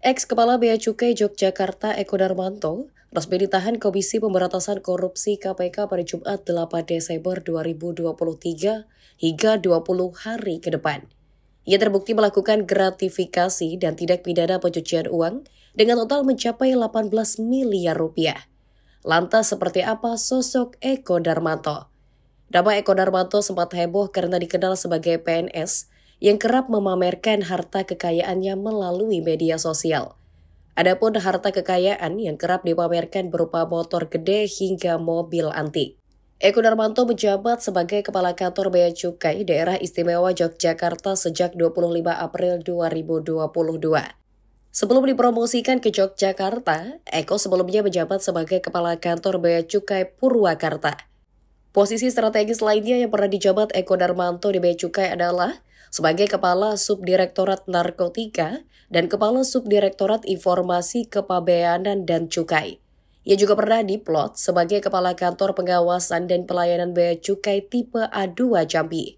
Ex-Kepala Bea Cukai Yogyakarta Eko Darmanto resmi ditahan Komisi Pemberantasan Korupsi KPK pada Jumat 8 Desember 2023 hingga 20 hari ke depan. Ia terbukti melakukan gratifikasi dan tidak pidana pencucian uang dengan total mencapai 18 miliar rupiah. Lantas seperti apa sosok Eko Darmanto? Nama Eko Darmanto sempat heboh karena dikenal sebagai PNS yang kerap memamerkan harta kekayaannya melalui media sosial. Adapun harta kekayaan yang kerap dipamerkan berupa motor gede hingga mobil antik. Eko Darmanto menjabat sebagai Kepala Kantor Bea Cukai Daerah Istimewa Yogyakarta sejak 25 April 2022. Sebelum dipromosikan ke Yogyakarta, Eko sebelumnya menjabat sebagai Kepala Kantor Bea Cukai Purwakarta. Posisi strategis lainnya yang pernah dijabat Eko Darmanto di Bea Cukai adalah sebagai Kepala Subdirektorat Narkotika dan Kepala Subdirektorat Informasi Kepabeanan dan Cukai. Ia juga pernah diplot sebagai Kepala Kantor Pengawasan dan Pelayanan Bea Cukai tipe A2 Jambi.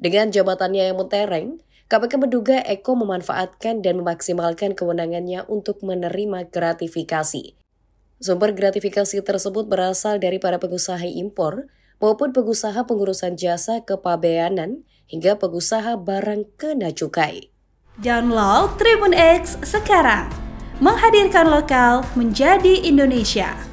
Dengan jabatannya yang mentereng, KPK menduga Eko memanfaatkan dan memaksimalkan kewenangannya untuk menerima gratifikasi. Sumber gratifikasi tersebut berasal dari para pengusaha impor maupun pengusaha pengurusan jasa kepabeanan hingga pengusaha barang kena cukai. Download Tribun X sekarang. Menghadirkan lokal menjadi Indonesia.